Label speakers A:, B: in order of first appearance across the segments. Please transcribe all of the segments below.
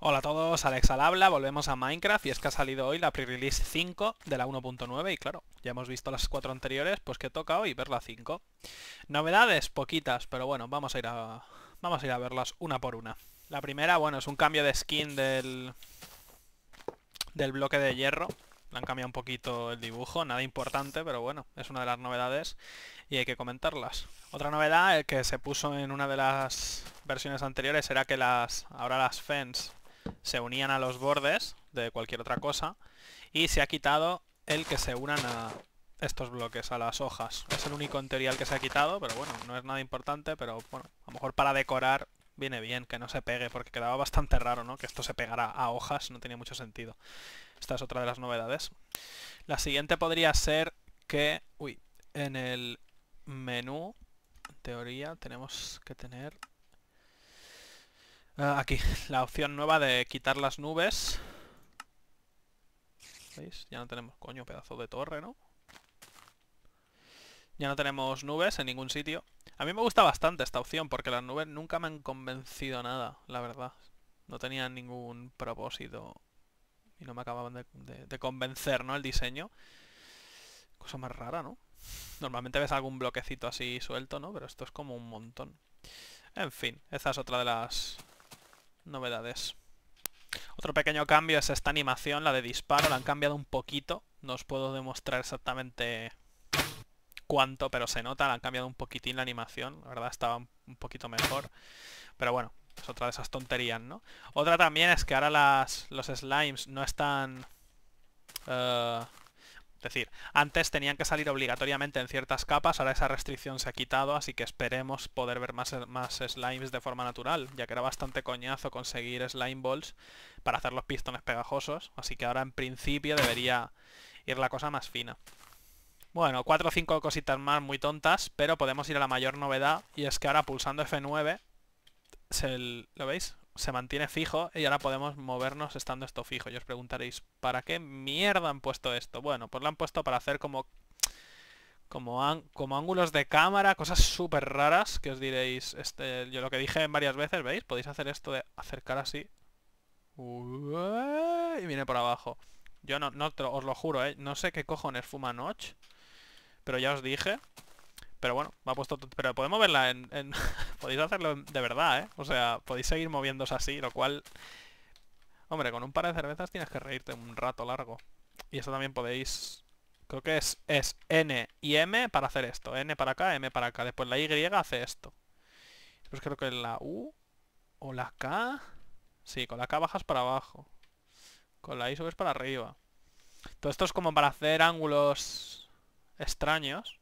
A: Hola a todos, Alex al habla, volvemos a Minecraft y es que ha salido hoy la pre-release 5 de la 1.9 y claro, ya hemos visto las cuatro anteriores, pues que toca hoy ver la 5. Novedades, poquitas, pero bueno, vamos a ir a, vamos a, ir a verlas una por una. La primera, bueno, es un cambio de skin del, del bloque de hierro. Le han cambiado un poquito el dibujo, nada importante, pero bueno, es una de las novedades y hay que comentarlas. Otra novedad eh, que se puso en una de las versiones anteriores era que las ahora las fans se unían a los bordes de cualquier otra cosa y se ha quitado el que se unan a estos bloques, a las hojas. Es el único en teoría el que se ha quitado, pero bueno, no es nada importante, pero bueno, a lo mejor para decorar viene bien que no se pegue, porque quedaba bastante raro, ¿no? Que esto se pegara a hojas, no tenía mucho sentido. Esta es otra de las novedades. La siguiente podría ser que... Uy, en el menú, en teoría, tenemos que tener Ah, aquí, la opción nueva de quitar las nubes. ¿Veis? Ya no tenemos, coño, pedazo de torre, ¿no? Ya no tenemos nubes en ningún sitio. A mí me gusta bastante esta opción porque las nubes nunca me han convencido nada, la verdad. No tenían ningún propósito y no me acababan de convencer, ¿no? El diseño. Cosa más rara, ¿no? Normalmente ves algún bloquecito así suelto, ¿no? Pero esto es como un montón. En fin, esa es otra de las novedades. Otro pequeño cambio es esta animación, la de disparo, la han cambiado un poquito. No os puedo demostrar exactamente cuánto, pero se nota, la han cambiado un poquitín la animación. La verdad estaba un poquito mejor. Pero bueno, es otra de esas tonterías, ¿no? Otra también es que ahora las, los slimes no están... Eh, es decir, antes tenían que salir obligatoriamente en ciertas capas, ahora esa restricción se ha quitado, así que esperemos poder ver más, más slimes de forma natural, ya que era bastante coñazo conseguir slime balls para hacer los pistones pegajosos, así que ahora en principio debería ir la cosa más fina. Bueno, cuatro o cinco cositas más muy tontas, pero podemos ir a la mayor novedad, y es que ahora pulsando F9, se, ¿lo veis? se mantiene fijo y ahora podemos movernos estando esto fijo. Y os preguntaréis, ¿para qué mierda han puesto esto? Bueno, pues lo han puesto para hacer como como, ángulos de cámara, cosas súper raras que os diréis, este, yo lo que dije varias veces, ¿veis? Podéis hacer esto de acercar así. y viene por abajo. Yo no, os lo juro, ¿eh? No sé qué cojones fuma Notch. Pero ya os dije. Pero bueno, me ha puesto... Pero podemos verla en podéis hacerlo de verdad, ¿eh? O sea, podéis seguir moviéndose así, lo cual... Hombre, con un par de cervezas tienes que reírte un rato largo. Y eso también podéis... Creo que es, es N y M para hacer esto. N para acá, M para acá. Después la Y hace esto. Después pues creo que la U o la K... Sí, con la K bajas para abajo. Con la I subes para arriba. Todo esto es como para hacer ángulos extraños.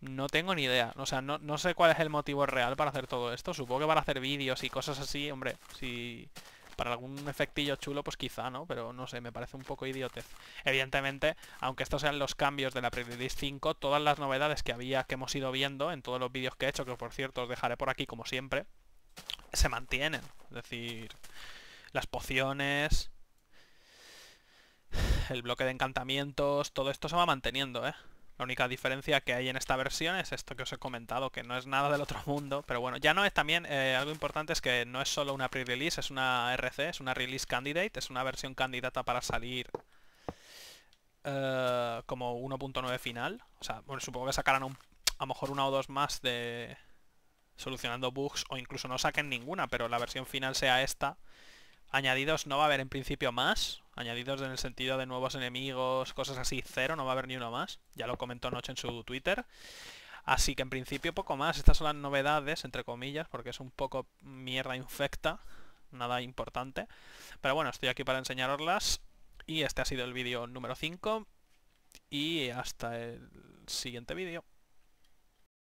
A: No tengo ni idea. O sea, no, sé cuál es el motivo real para hacer todo esto. Supongo que a hacer vídeos y cosas así, hombre, si para algún efectillo chulo, pues quizá, ¿no? Pero no sé, me parece un poco idiotez. Evidentemente, aunque estos sean los cambios de la release 5, todas las novedades que había, que hemos ido viendo en todos los vídeos que he hecho, que por cierto os dejaré por aquí como siempre, se mantienen. Es decir, las pociones, el bloque de encantamientos, todo esto se va manteniendo, ¿eh? La única diferencia que hay en esta versión es esto que os he comentado, que no es nada del otro mundo. Pero bueno, ya no es también, eh, algo importante es que no es solo una pre-release, es una RC, es una release candidate, es una versión candidata para salir eh, como 1.9 final. O sea, supongo que sacarán a lo mejor una o dos más de solucionando bugs o incluso no saquen ninguna, pero la versión final sea esta. Añadidos no va a haber en principio más, Añadidos en el sentido de nuevos enemigos, cosas así, cero, no va a haber ni uno más. Ya lo comentó anoche en su Twitter. Así que en principio poco más. Estas son las novedades, entre comillas, porque es un poco mierda infecta. Nada importante. Pero bueno, estoy aquí para enseñaroslas. Y este ha sido el vídeo número 5. Y hasta el siguiente vídeo.